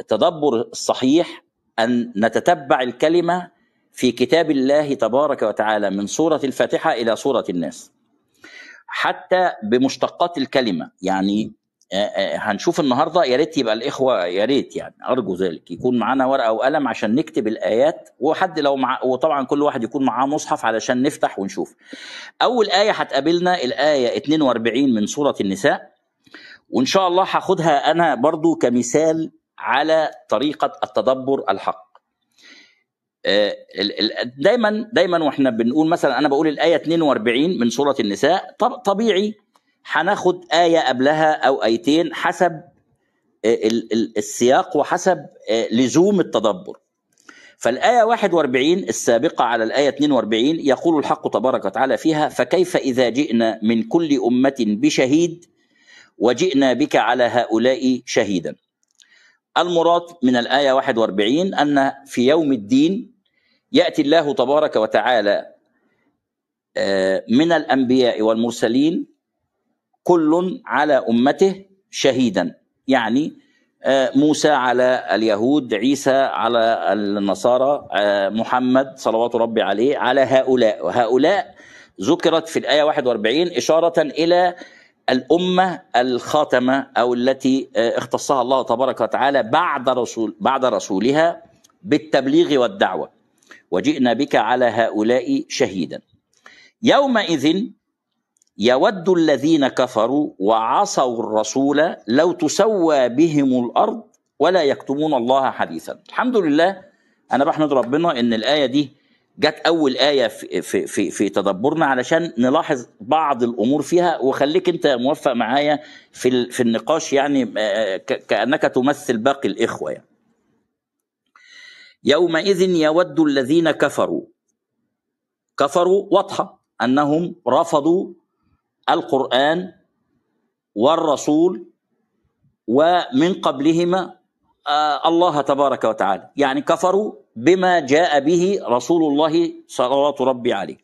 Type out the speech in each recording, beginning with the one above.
التدبر الصحيح ان نتتبع الكلمه في كتاب الله تبارك وتعالى من سوره الفاتحه الى سوره الناس حتى بمشتقات الكلمه يعني هنشوف النهارده يا ريت يبقى الاخوه يا ريت يعني ارجو ذلك يكون معانا ورقه وقلم عشان نكتب الايات وحد لو مع وطبعا كل واحد يكون معاه مصحف علشان نفتح ونشوف. اول ايه هتقابلنا الايه 42 من سوره النساء وان شاء الله هاخدها انا برضو كمثال على طريقه التدبر الحق آه، دايما دايما واحنا بنقول مثلا انا بقول الايه 42 من سوره النساء طبيعي هناخد ايه قبلها او ايتين حسب آه، السياق وحسب آه، لزوم التدبر فالآية 41 السابقة على الآية 42 يقول الحق تبارك وتعالى فيها فكيف إذا جئنا من كل أمة بشهيد وجئنا بك على هؤلاء شهيدا المراد من الآية 41 أن في يوم الدين يأتي الله تبارك وتعالى آه، من الأنبياء والمرسلين كل على أمته شهيدا يعني آه، موسى على اليهود عيسى على النصارى آه، محمد صلوات ربي عليه على هؤلاء وهؤلاء ذكرت في الآية 41 إشارة إلى الامه الخاتمه او التي آه، اختصها الله تبارك وتعالى بعد رسول بعد رسولها بالتبليغ والدعوه وجئنا بك على هؤلاء شهيدا يومئذ يود الذين كفروا وعصوا الرسول لو تسوى بهم الارض ولا يكتمون الله حديثا الحمد لله انا بحمد ربنا ان الايه دي جت اول ايه في, في, في, في تدبرنا علشان نلاحظ بعض الامور فيها وخليك انت موفق معايا في في النقاش يعني آه، كانك تمثل باقي الاخوه يعني. يومئذ يود الذين كفروا كفروا واضحه انهم رفضوا القران والرسول ومن قبلهما آه، الله تبارك وتعالى يعني كفروا بما جاء به رسول الله صلوات ربي عليه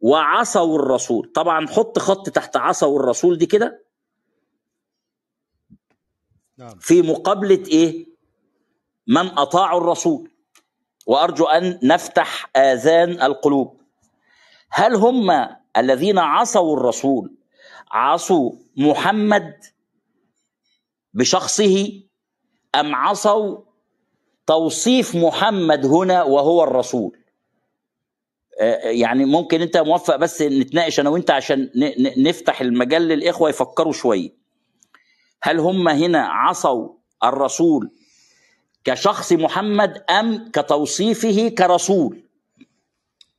وعصوا الرسول طبعا حط خط تحت عصوا الرسول دي كده نعم. في مقابلة إيه من أطاعوا الرسول وأرجو أن نفتح آذان القلوب هل هم الذين عصوا الرسول عصوا محمد بشخصه أم عصوا توصيف محمد هنا وهو الرسول آه، آه، يعني ممكن انت موفق بس نتناقش انا وانت عشان نفتح المجال للاخوه يفكروا شويه هل هم هنا عصوا الرسول كشخص محمد ام كتوصيفه كرسول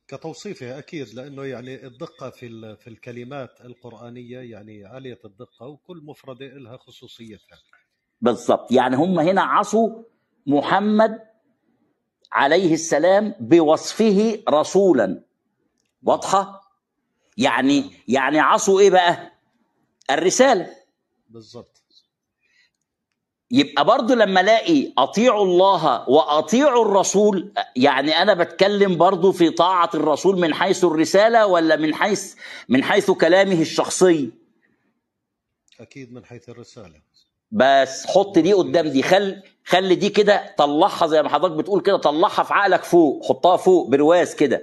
كتوصيفه اكيد لانه يعني الدقه في في الكلمات القرانيه يعني عاليه الدقه وكل مفرده لها خصوصيتها بالظبط يعني هم هنا عصوا محمد عليه السلام بوصفه رسولا واضحه يعني يعني عصوا ايه بقى الرساله بالظبط يبقى برضو لما الاقي اطيعوا الله واطيعوا الرسول يعني انا بتكلم برضو في طاعه الرسول من حيث الرساله ولا من حيث من حيث كلامه الشخصي اكيد من حيث الرساله بس حط دي قدام دي خل خلي دي كده طلعها زي ما حضرتك بتقول كده طلعها في عقلك فوق حطها فوق برواز كده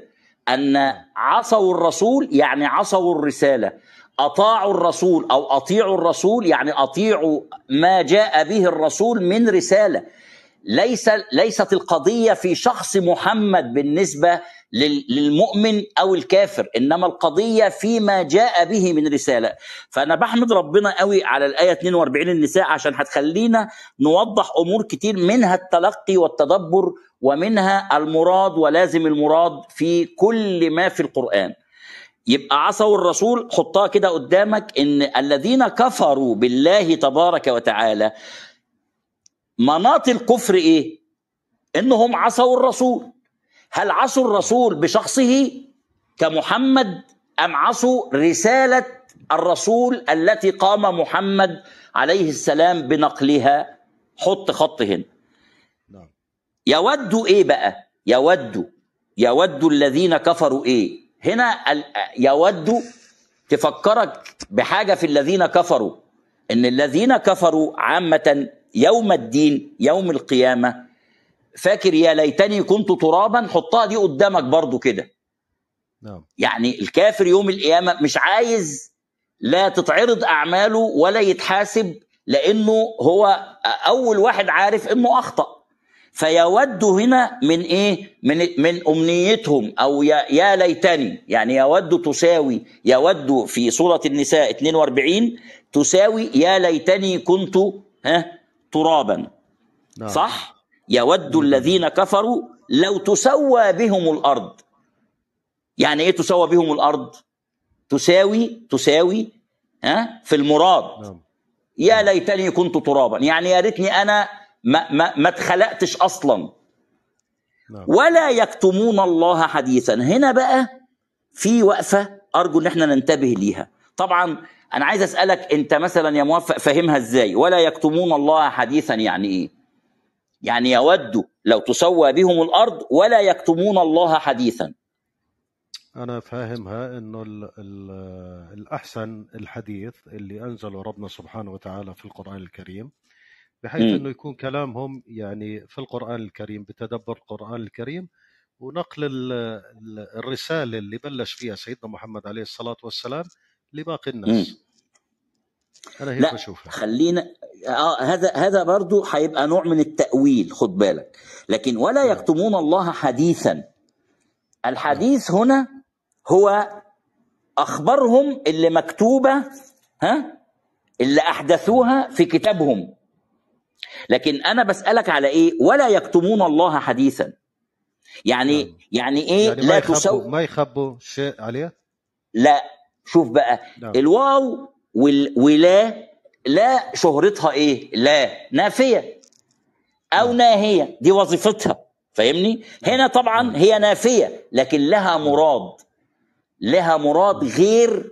ان عصوا الرسول يعني عصوا الرساله اطاعوا الرسول او اطيعوا الرسول يعني اطيعوا ما جاء به الرسول من رساله ليس ليست القضيه في شخص محمد بالنسبه للمؤمن او الكافر انما القضيه فيما جاء به من رساله فانا بحمد ربنا قوي على الايه 42 النساء عشان هتخلينا نوضح امور كتير منها التلقي والتدبر ومنها المراد ولازم المراد في كل ما في القران يبقى عصوا الرسول حطها كده قدامك ان الذين كفروا بالله تبارك وتعالى مناط الكفر ايه انهم عصوا الرسول هل عصوا الرسول بشخصه كمحمد أم عصوا رسالة الرسول التي قام محمد عليه السلام بنقلها حط خط هنا نعم. يود إيه بقى يود يود الذين كفروا إيه هنا يود تفكرك بحاجة في الذين كفروا إن الذين كفروا عامة يوم الدين يوم القيامة فاكر يا ليتني كنت ترابا حطها دي قدامك برضو كده نعم. يعني الكافر يوم القيامة مش عايز لا تتعرض أعماله ولا يتحاسب لأنه هو أول واحد عارف إنه أخطأ فيود هنا من إيه من, من أمنيتهم أو يا, يا ليتني يعني يود تساوي يود في سورة النساء 42 تساوي يا ليتني كنت ها ترابا نعم. صح؟ يود الذين كفروا لو تسوى بهم الأرض يعني إيه تسوى بهم الأرض تساوي تساوي ها في المراد نعم. يا ليتني كنت ترابا يعني يا ريتني أنا ما, ما, ما اتخلقتش أصلا نعم. ولا يكتمون الله حديثا هنا بقى في وقفة أرجو إن احنا ننتبه ليها طبعا أنا عايز أسألك أنت مثلا يا موفق فاهمها إزاي ولا يكتمون الله حديثا يعني إيه يعني يود لو تسوى بهم الارض ولا يكتمون الله حديثا انا فاهمها انه الـ الـ الاحسن الحديث اللي انزله ربنا سبحانه وتعالى في القران الكريم بحيث انه يكون كلامهم يعني في القران الكريم بتدبر القران الكريم ونقل الرساله اللي بلش فيها سيدنا محمد عليه الصلاه والسلام لباقي الناس انا هيك لا خلينا آه هذا هذا برضه هيبقى نوع من التاويل خد بالك لكن ولا نعم. يكتمون الله حديثا الحديث نعم. هنا هو اخبارهم اللي مكتوبه ها اللي احدثوها في كتابهم لكن انا بسالك على ايه ولا يكتمون الله حديثا يعني لا. نعم. يعني ايه يعني لا تسو ما يخبوا شيء عليه لا شوف بقى لا. الواو ولا لا شهرتها ايه لا نافيه او نعم. ناهيه دي وظيفتها فاهمني هنا نعم. طبعا نعم. هي نافيه لكن لها مراد لها مراد غير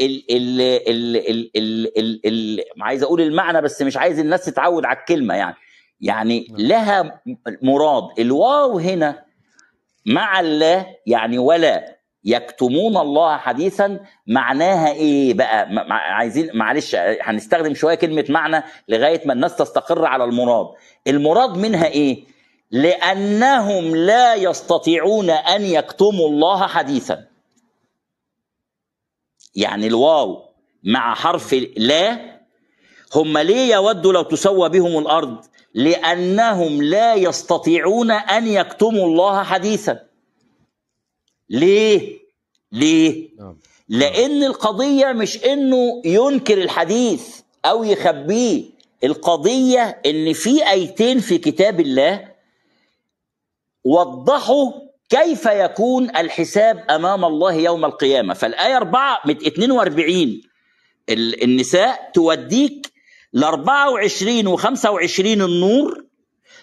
ال ال ال ال ال ال ال عايز اقول المعنى بس مش عايز الناس تتعود على الكلمه يعني يعني لها مراد الواو هنا مع الله يعني ولا يكتمون الله حديثا معناها ايه بقى عايزين معلش هنستخدم شويه كلمه معنى لغايه ما الناس تستقر على المراد المراد منها ايه لانهم لا يستطيعون ان يكتموا الله حديثا يعني الواو مع حرف لا هم ليه يودوا لو تسوى بهم الارض لانهم لا يستطيعون ان يكتموا الله حديثا ليه ليه نعم. لان القضيه مش انه ينكر الحديث او يخبيه القضيه ان في ايتين في كتاب الله وضحوا كيف يكون الحساب امام الله يوم القيامه فالايه 4 من 42 النساء توديك ل 24 و 25 النور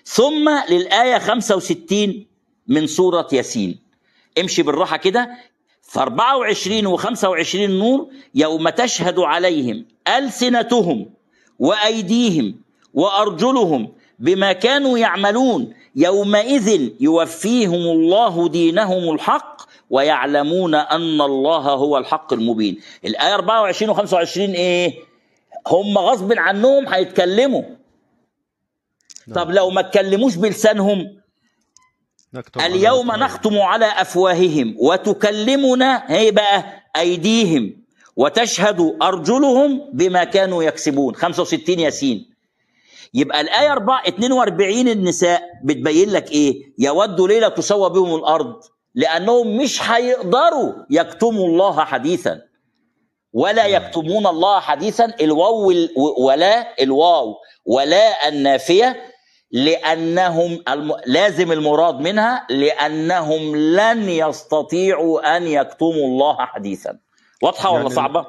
ثم للايه 65 من سوره ياسين امشي بالراحه كده ف24 و25 نور يوم تشهد عليهم ألسنتهم وأيديهم وأرجلهم بما كانوا يعملون يومئذ يوفيهم الله دينهم الحق ويعلمون أن الله هو الحق المبين الآية 24 و25 إيه؟ هم غصب عنهم هيتكلموا طب لو ما اتكلموش بلسانهم نكتب اليوم نختم على أفواههم وتكلمنا هي بقى أيديهم وتشهد أرجلهم بما كانوا يكسبون 65 ياسين يبقى الآية 4 42 النساء بتبين لك إيه يود ليلة تسوى بهم الأرض لأنهم مش هيقدروا يكتموا الله حديثا ولا يكتمون الله حديثا الواو ولا الواو ولا النافية لأنهم الم... لازم المراد منها لأنهم لن يستطيعوا أن يكتموا الله حديثا واضحة يعني ولا صعبة؟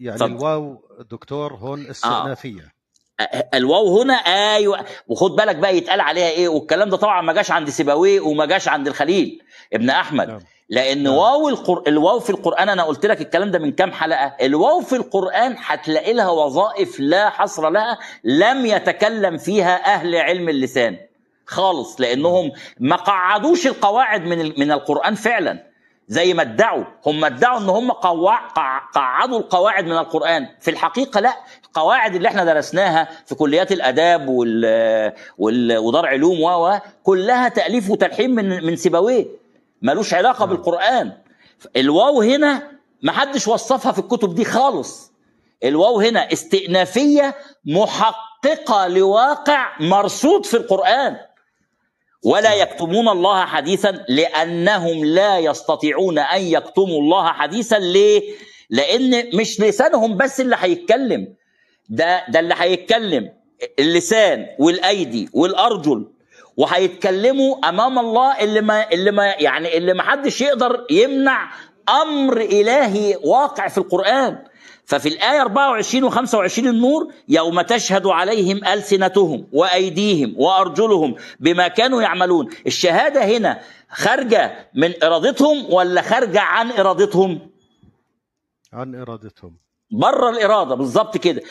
يعني صد. الواو دكتور هون استئنافية آه. أه،, آه. الواو هنا ايوه وخد بالك بقى يتقال عليها ايه والكلام ده طبعا ما جاش عند سيباويه وما جاش عند الخليل ابن احمد نعم. لان نعم. واو القر... الواو في القران انا قلت لك الكلام ده من كام حلقه الواو في القران هتلاقي لها وظائف لا حصر لها لم يتكلم فيها اهل علم اللسان خالص لانهم ما قعدوش القواعد من من القران فعلا زي ما ادعوا هم ادعوا ان هم قوع... قعدوا القواعد من القران في الحقيقه لا القواعد اللي احنا درسناها في كليات الاداب وال... وال... ودار علوم و كلها تاليف وتلحين من من سيبويه ملوش علاقه آه. بالقران الواو هنا محدش وصفها في الكتب دي خالص الواو هنا استئنافيه محققه لواقع مرصود في القران ولا نعم. يكتمون الله حديثا لانهم لا يستطيعون ان يكتموا الله حديثا ليه لان مش لسانهم بس اللي هيتكلم ده ده اللي هيتكلم اللسان والايدي والارجل وهيتكلموا امام الله اللي ما اللي ما يعني اللي ما حدش يقدر يمنع امر الهي واقع في القران ففي الآية 24 و 25 النور يوم تشهد عليهم ألسنتهم وأيديهم وأرجلهم بما كانوا يعملون الشهادة هنا خارجة من إرادتهم ولا خارجة عن إرادتهم عن إرادتهم بره الإرادة بالظبط كده